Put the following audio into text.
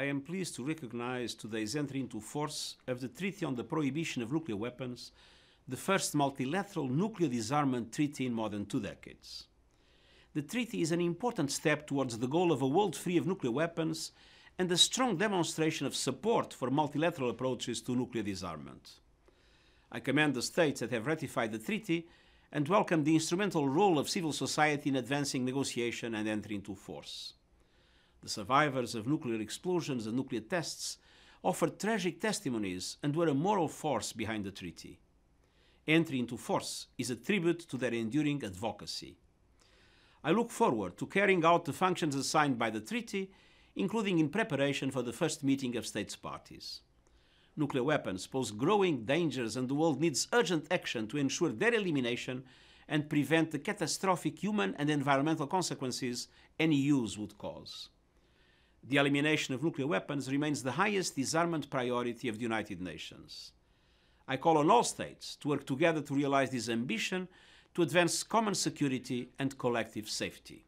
I am pleased to recognize today's entry into force of the Treaty on the Prohibition of Nuclear Weapons, the first multilateral nuclear disarmament treaty in more than two decades. The treaty is an important step towards the goal of a world free of nuclear weapons and a strong demonstration of support for multilateral approaches to nuclear disarmament. I commend the states that have ratified the treaty and welcome the instrumental role of civil society in advancing negotiation and entry into force. The survivors of nuclear explosions and nuclear tests offered tragic testimonies and were a moral force behind the treaty. Entry into force is a tribute to their enduring advocacy. I look forward to carrying out the functions assigned by the treaty, including in preparation for the first meeting of states parties. Nuclear weapons pose growing dangers and the world needs urgent action to ensure their elimination and prevent the catastrophic human and environmental consequences any use would cause the elimination of nuclear weapons remains the highest disarmament priority of the United Nations. I call on all states to work together to realize this ambition to advance common security and collective safety.